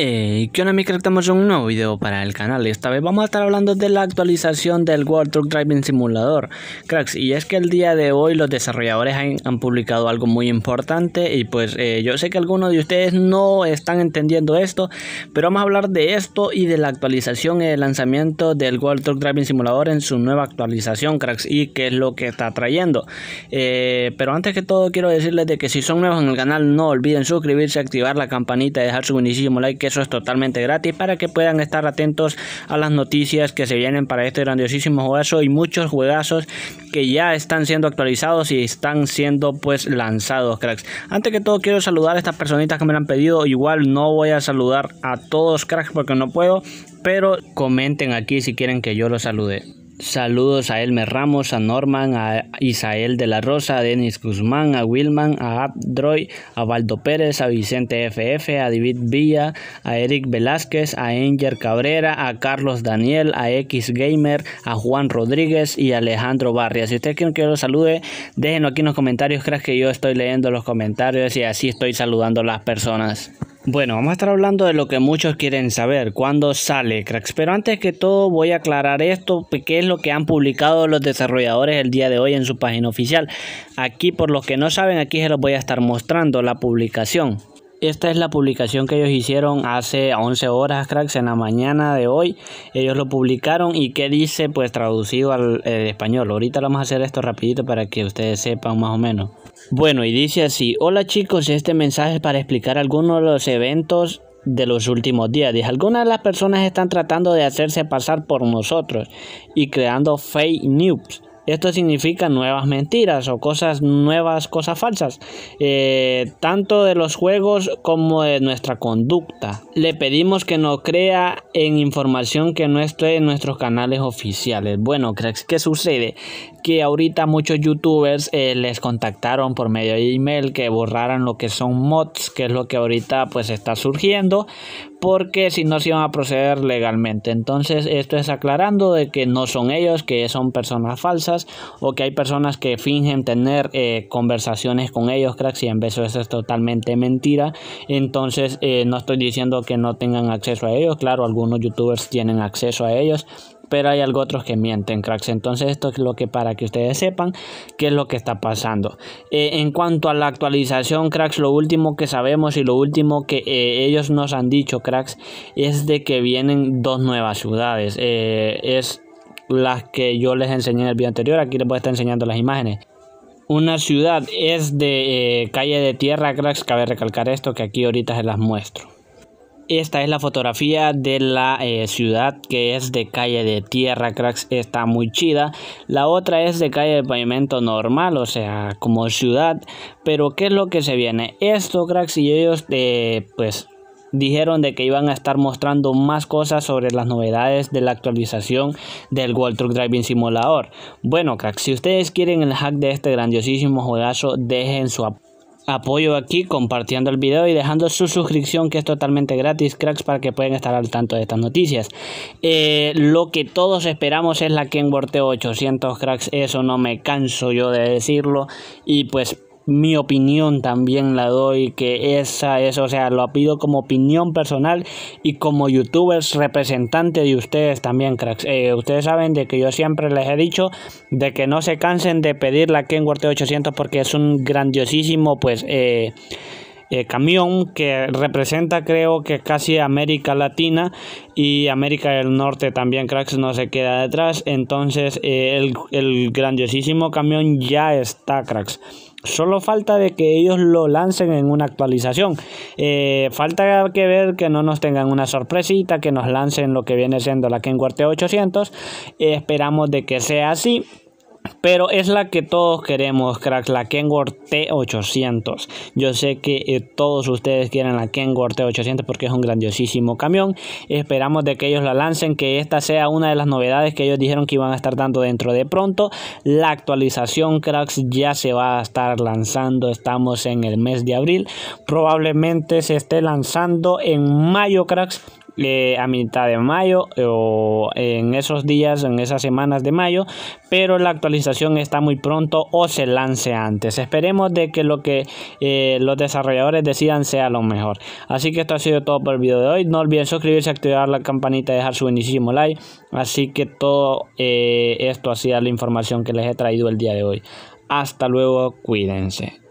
Eh, ¿qué onda mi Estamos en un nuevo video para el canal esta vez vamos a estar hablando de la actualización del World Truck Driving Simulator Cracks, y es que el día de hoy los desarrolladores han, publicado algo muy importante y pues eh, yo sé que algunos de ustedes no están entendiendo esto Pero vamos a hablar de esto y de la actualización y el lanzamiento del World Truck Driving Simulator en su nueva actualización Cracks y qué es lo que está trayendo eh, Pero antes que todo quiero decirles de que si son nuevos en el canal no olviden suscribirse, activar la campanita y dejar su buenísimo like eso es totalmente gratis para que puedan estar atentos a las noticias que se vienen para este grandiosísimo juegazo y muchos juegazos que ya están siendo actualizados y están siendo pues lanzados, cracks. Antes que todo quiero saludar a estas personitas que me lo han pedido, igual no voy a saludar a todos, cracks, porque no puedo, pero comenten aquí si quieren que yo los salude. Saludos a Elmer Ramos, a Norman, a Isael de la Rosa, a Denis Guzmán, a Wilman, a Abdroy, a Valdo Pérez, a Vicente FF, a David Villa, a Eric Velázquez, a Enger Cabrera, a Carlos Daniel, a X Gamer, a Juan Rodríguez y a Alejandro Barria. Si usted quieren que yo los salude, déjenlo aquí en los comentarios, creas que yo estoy leyendo los comentarios y así estoy saludando a las personas. Bueno, vamos a estar hablando de lo que muchos quieren saber, cuándo sale Cracks. Pero antes que todo voy a aclarar esto, pues, qué es lo que han publicado los desarrolladores el día de hoy en su página oficial. Aquí, por los que no saben, aquí se los voy a estar mostrando la publicación. Esta es la publicación que ellos hicieron hace 11 horas, cracks, en la mañana de hoy. Ellos lo publicaron y qué dice, pues traducido al eh, español. Ahorita vamos a hacer esto rapidito para que ustedes sepan más o menos. Bueno, y dice así, hola chicos, este mensaje es para explicar algunos de los eventos de los últimos días. algunas de las personas están tratando de hacerse pasar por nosotros y creando fake news esto significa nuevas mentiras o cosas nuevas, cosas falsas, eh, tanto de los juegos como de nuestra conducta. Le pedimos que no crea en información que no esté en nuestros canales oficiales. Bueno, ¿qué sucede? Que ahorita muchos youtubers eh, les contactaron por medio de email que borraran lo que son mods, que es lo que ahorita pues está surgiendo porque si no se iban a proceder legalmente. Entonces esto es aclarando de que no son ellos, que son personas falsas o que hay personas que fingen tener eh, conversaciones con ellos, cracks, y en vez de eso es totalmente mentira. Entonces eh, no estoy diciendo que no tengan acceso a ellos, claro, algunos youtubers tienen acceso a ellos, pero hay algo otros que mienten, cracks. Entonces esto es lo que para que ustedes sepan qué es lo que está pasando. Eh, en cuanto a la actualización, cracks, lo último que sabemos y lo último que eh, ellos nos han dicho, cracks, es de que vienen dos nuevas ciudades. Eh, es las que yo les enseñé en el video anterior. Aquí les voy a estar enseñando las imágenes una ciudad es de calle de tierra, cracks. Cabe recalcar esto que aquí ahorita se las muestro. Esta es la fotografía de la eh, ciudad que es de calle de tierra, cracks, está muy chida. La otra es de calle de pavimento normal, o sea, como ciudad. Pero ¿qué es lo que se viene? Esto, cracks, y ellos, eh, pues, dijeron de que iban a estar mostrando más cosas sobre las novedades de la actualización del World Truck Driving Simulator. Bueno, cracks, si ustedes quieren el hack de este grandiosísimo juegazo, dejen su apoyo apoyo aquí compartiendo el video y dejando su suscripción que es totalmente gratis, cracks, para que puedan estar al tanto de estas noticias. Eh, lo que todos esperamos es la Kenworth 800, cracks, eso no me canso yo de decirlo y pues mi opinión también la doy, que esa es, o sea, lo pido como opinión personal y como youtubers representante de ustedes también, cracks. Eh, ustedes saben de que yo siempre les he dicho de que no se cansen de pedir la Kenworth 800 porque es un grandiosísimo, pues, eh, eh, camión que representa creo que casi América Latina y América del Norte también cracks no se queda detrás entonces el, el grandiosísimo camión ya está cracks Solo falta de que ellos lo lancen en una actualización. Eh, falta que ver que no nos tengan una sorpresita, que nos lancen lo que viene siendo la t 800. esperamos de que sea así pero es la que todos queremos, cracks, la Kenworth T800. Yo sé que eh, todos ustedes quieren la Kenworth T800 porque es un grandiosísimo camión. Esperamos de que ellos la lancen, que esta sea una de las novedades que ellos dijeron que iban a estar dando dentro de pronto. La actualización, cracks, ya se va a estar lanzando. Estamos en el mes de abril. Probablemente se esté lanzando en mayo, cracks a mitad de mayo eh, o en esos días, en esas semanas de mayo, pero la actualización está muy pronto o se lance antes. Esperemos de que lo que eh, los desarrolladores decidan sea lo mejor. Así que esto ha sido todo por el video de hoy. No olviden suscribirse, activar la campanita y dejar su buenísimo like. Así que todo eh, esto ha sido la información que les he traído el día de hoy. Hasta luego, cuídense.